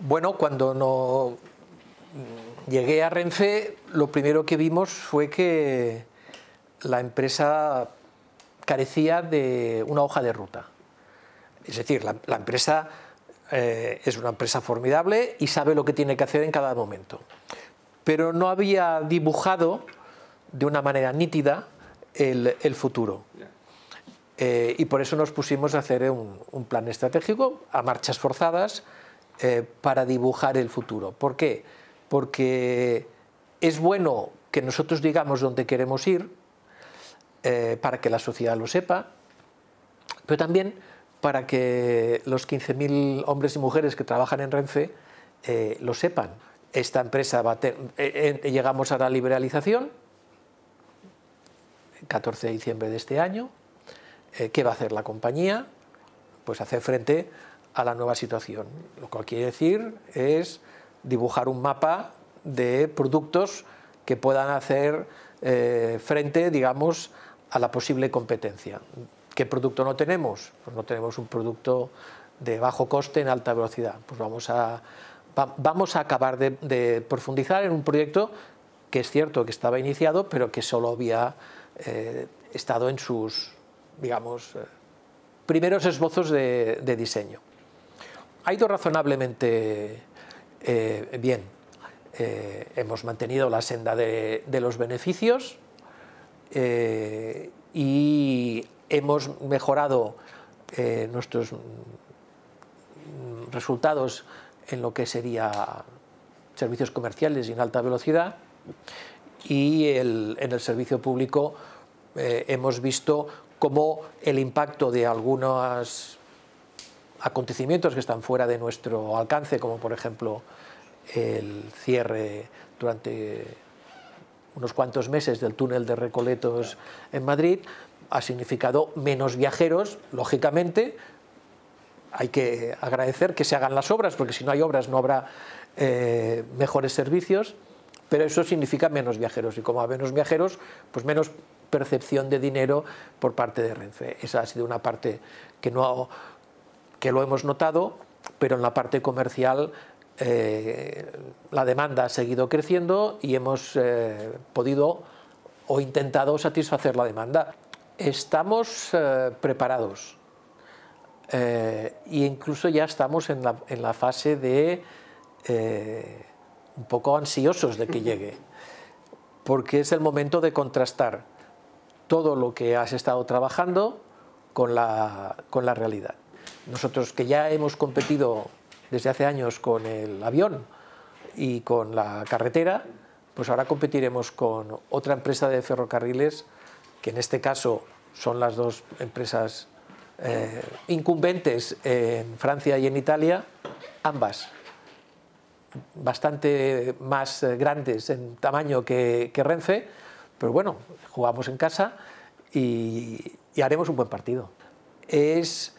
bueno, cuando no llegué a Renfe, lo primero que vimos fue que la empresa carecía de una hoja de ruta. Es decir, la, empresa eh, es una empresa formidable y sabe lo que tiene que hacer en cada momento. Pero no había dibujado de una manera nítida el, futuro. Eh, y por eso nos pusimos a hacer un plan estratégico a marchas forzadas, eh, para dibujar el futuro. ¿Por qué? Porque es bueno que nosotros digamos dónde queremos ir, eh, para que la sociedad lo sepa, pero también para que los 15.000 hombres y mujeres que trabajan en Renfe eh, lo sepan. Esta empresa va a tener... llegamos a la liberalización, 14 de diciembre de este año. ¿Qué va a hacer la compañía? Pues hacer frente a la nueva situación. Lo que quiere decir es dibujar un mapa de productos que puedan hacer eh, frente, digamos, a la posible competencia. ¿Qué producto no tenemos? Pues no tenemos un producto de bajo coste en alta velocidad. Pues vamos a, vamos a acabar de, profundizar en un proyecto que es cierto que estaba iniciado, pero que solo había eh, estado en sus, digamos, eh, primeros esbozos de diseño ha ido razonablemente eh, bien. Eh, hemos mantenido la senda de, los beneficios eh, y hemos mejorado nuestros resultados en lo que sería servicios comerciales y en alta velocidad y en el servicio público hemos visto cómo el impacto de algunas acontecimientos que están fuera de nuestro alcance, como por ejemplo el cierre durante unos cuantos meses del túnel de Recoletos en Madrid, ha significado menos viajeros, lógicamente. Hay que agradecer que se hagan las obras, porque si no hay obras no habrá eh, mejores servicios, pero eso significa menos viajeros. Y como a menos viajeros, pues menos percepción de dinero por parte de Renfe. Esa ha sido una parte que no ha que lo hemos notado, pero en la parte comercial eh, la demanda ha seguido creciendo y hemos eh, podido o intentado satisfacer la demanda. Estamos eh, preparados e incluso ya estamos en la, fase de un poco ansiosos de que llegue, porque es el momento de contrastar todo lo que has estado trabajando con la realidad nosotros que ya hemos competido desde hace años con el avión y con la carretera, pues ahora competiremos con otra empresa de ferrocarriles, que en este caso son las dos empresas eh, incumbentes en Francia y en Italia, ambas bastante más grandes en tamaño que, Renfe, pero bueno, jugamos en casa y, y haremos un buen partido. Es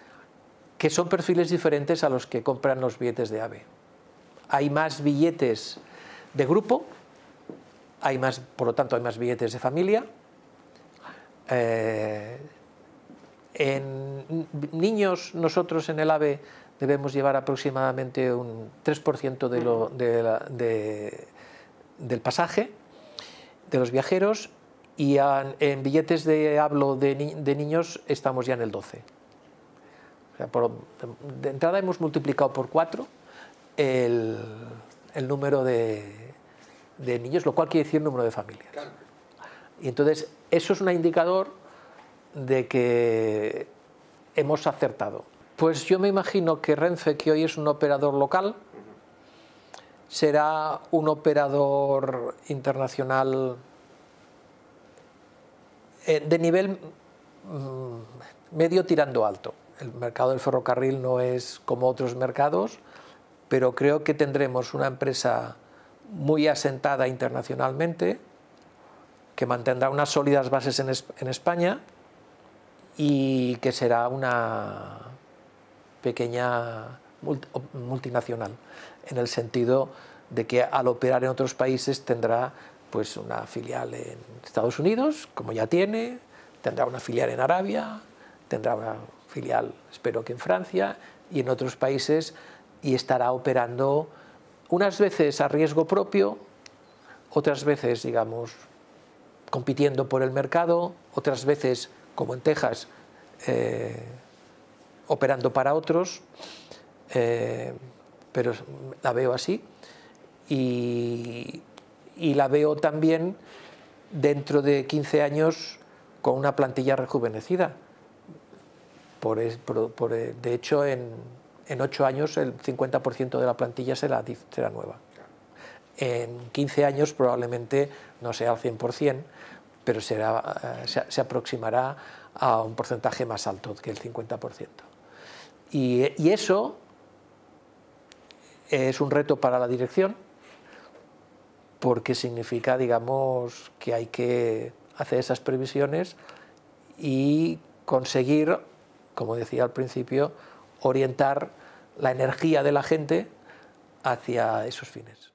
que son perfiles diferentes a los que compran los billetes de AVE. Hay más billetes de grupo, hay más, por lo tanto hay más billetes de familia, eh, en niños, nosotros en el AVE debemos llevar aproximadamente un 3% del pasaje de los viajeros y en, billetes de hablo de, de niños estamos ya en el 12% de entrada hemos multiplicado por cuatro el, número de, de, niños, lo cual quiere decir número de familias. Y entonces eso es un indicador de que hemos acertado. Pues yo me imagino que Renfe, que hoy es un operador local, será un operador internacional eh, de nivel mm, medio tirando alto el mercado del ferrocarril no es como otros mercados, pero creo que tendremos una empresa muy asentada internacionalmente, que mantendrá unas sólidas bases en, España y que será una pequeña multinacional, en el sentido de que al operar en otros países tendrá pues una filial en Estados Unidos, como ya tiene, tendrá una filial en Arabia, tendrá una filial, espero que en Francia y en otros países, y estará operando unas veces a riesgo propio, otras veces, digamos, compitiendo por el mercado, otras veces, como en Texas, eh, operando para otros, eh, pero la veo así. y la veo también dentro de 15 años con una plantilla rejuvenecida. Eh, de hecho, en, en 8 años el 50% de la plantilla será, será nueva. En 15 años probablemente no sea al 100%, pero será, eh, se, aproximará a un porcentaje más alto que el 50%. Y, eso es un reto para la dirección, porque significa, digamos, que hay que hacer esas previsiones y conseguir como decía al principio, orientar la energía de la gente hacia esos fines.